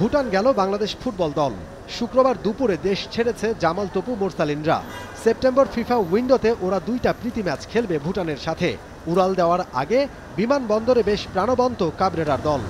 ভুটান গেল বাংলাদেশ ফুটবল দল শুক্রবার দুপুরে দেশ ছেড়েছে জামাল তপু মোরসালিনরা সেপ্টেম্বর ফিফা উইন্ডোতে ওরা দুইটা প্রীতি ম্যাচ খেলবে ভুটানের সাথে উড়াল দেওয়ার আগে বিমানবন্দরে বেশ প্রাণবন্ত কাবরেরার দল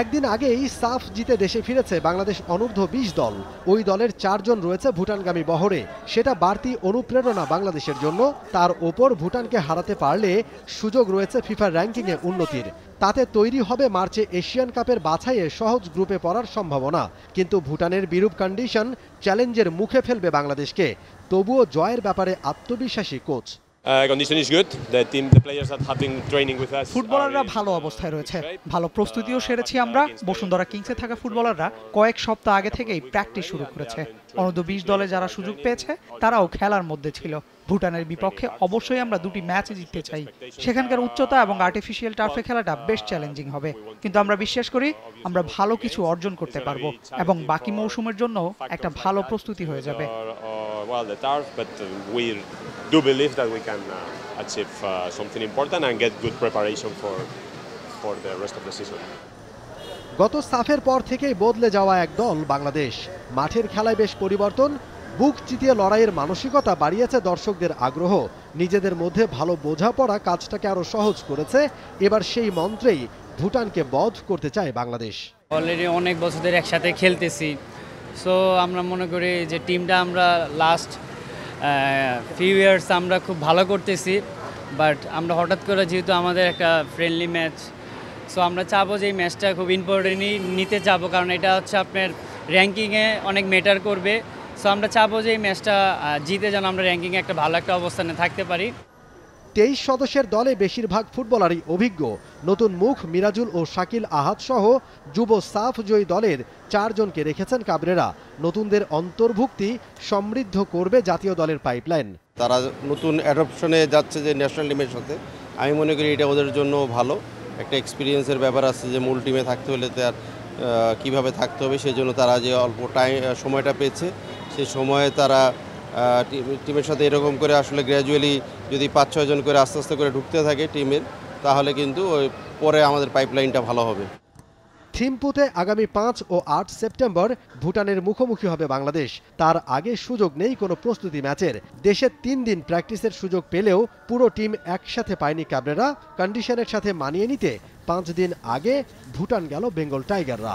একদিন আগেই সাফ জিতে দেশে ফিরেছে বাংলাদেশ অনূর্ধ্ব বিশ দল ওই দলের চারজন রয়েছে ভুটানগামী বহরে সেটা বাড়তি অনুপ্রেরণা বাংলাদেশের জন্য তার ওপর ভুটানকে হারাতে পারলে সুযোগ রয়েছে ফিফার র্যাঙ্কিংয়ে উন্নতির তাতে তৈরি হবে মার্চে এশিয়ান কাপের বাছাইয়ে সহজ গ্রুপে পড়ার সম্ভাবনা কিন্তু ভুটানের বিরূপ কন্ডিশন চ্যালেঞ্জের মুখে ফেলবে বাংলাদেশকে তবুও জয়ের ব্যাপারে আত্মবিশ্বাসী কোচ ফুটবলাররা uh, ভালো অবস্থায় রয়েছে ভালো প্রস্তুতিও uh, সেরেছি uh, আমরা বসুন্ধরা কিংসে থাকা ফুটবলাররা কয়েক সপ্তাহ আগে থেকেই প্র্যাকটিস শুরু করেছে অনুদ বিশ দলে যারা সুযোগ পেয়েছে তারাও খেলার মধ্যে ছিল ভুটানের বিপক্ষে অবশ্যই আমরা দুটি ম্যাচ জিততে চাই সেখানকার উচ্চতা এবং আর্টিফিশিয়াল টার্ফে খেলাটা বেশ চ্যালেঞ্জিং হবে কিন্তু আমরা বিশ্বাস করি আমরা ভালো কিছু অর্জন করতে পারবো এবং বাকি মৌসুমের জন্য একটা ভালো প্রস্তুতি হয়ে যাবে well, the turf, but uh, we do believe that we can uh, achieve uh, something important and get good preparation for, for the rest of the season. গত সাফের পর থেকেই বদলে যাওয়া এক দল বাংলাদেশ মাঠের খেলায় বেশ পরিবর্তন বুক চিতিয়ে লড়াইয়ের মানসিকতা বাড়িয়েছে দর্শকদের আগ্রহ নিজেদের মধ্যে ভালো বোঝাপড়া কাজটাকে আরো সহজ করেছে এবার সেই মন্ত্রেই ভুটানকে বধ করতে চায় বাংলাদেশ অলরেডি অনেক বছর ধরে একসাথে খেলতেছি সো আমরা মনে করি যে টিমটা আমরা লাস্ট ফিউ ইয়ার্স আমরা খুব ভালো করতেছি বাট আমরা হঠাৎ করে যেহেতু আমাদের একটা ফ্রেন্ডলি ম্যাচ সো আমরা চাবো যে এই ম্যাচটা খুব ইম্পর্টেন্টই নিতে চাবো কারণ এটা হচ্ছে আপনার র্যাঙ্কিংয়ে অনেক ম্যাটার করবে সো আমরা চাবো যে এই ম্যাচটা জিতে যেন আমরা র্যাঙ্কিংয়ে একটা ভালো একটা অবস্থানে থাকতে পারি তেইশ সদস্যের দলে বেশিরভাগ ফুটবলারই অভিজ্ঞ নতুন মুখ মিরাজুল ও শাকিল আহাত সহ যুব সাফ জয়ী দলের চারজনকে রেখেছেন কাবরেরা নতুনদের অন্তর্ভুক্তি সমৃদ্ধ করবে জাতীয় দলের পাইপলাইন তারা নতুন অ্যাডপশনে যাচ্ছে যে ন্যাশনাল টিমের সাথে আমি মনে করি এটা ওদের জন্য ভালো একটা এক্সপিরিয়েন্সের ব্যাপার আছে যে মূল টিমে থাকতে হলে তার কীভাবে থাকতে হবে সেজন্য তারা যে অল্প টাইম সময়টা পেয়েছে সে সময়ে তারা টিমের সাথে এরকম করে আসলে গ্র্যাজুয়ালি যদি পাঁচ ছয়জন করে আস্তে আস্তে করে ঢুকতে থাকে টিমের তাহলে কিন্তু পরে আমাদের পাইপলাইনটা ভালো হবে থিম্পুতে আগামী পাঁচ ও আট সেপ্টেম্বর ভুটানের মুখোমুখি হবে বাংলাদেশ তার আগে সুযোগ নেই কোনো প্রস্তুতি ম্যাচের দেশে তিন দিন প্র্যাকটিসের সুযোগ পেলেও পুরো টিম একসাথে পায়নি ক্যাবরেরা কন্ডিশনের সাথে মানিয়ে নিতে পাঁচ দিন আগে ভুটান গেল বেঙ্গল টাইগাররা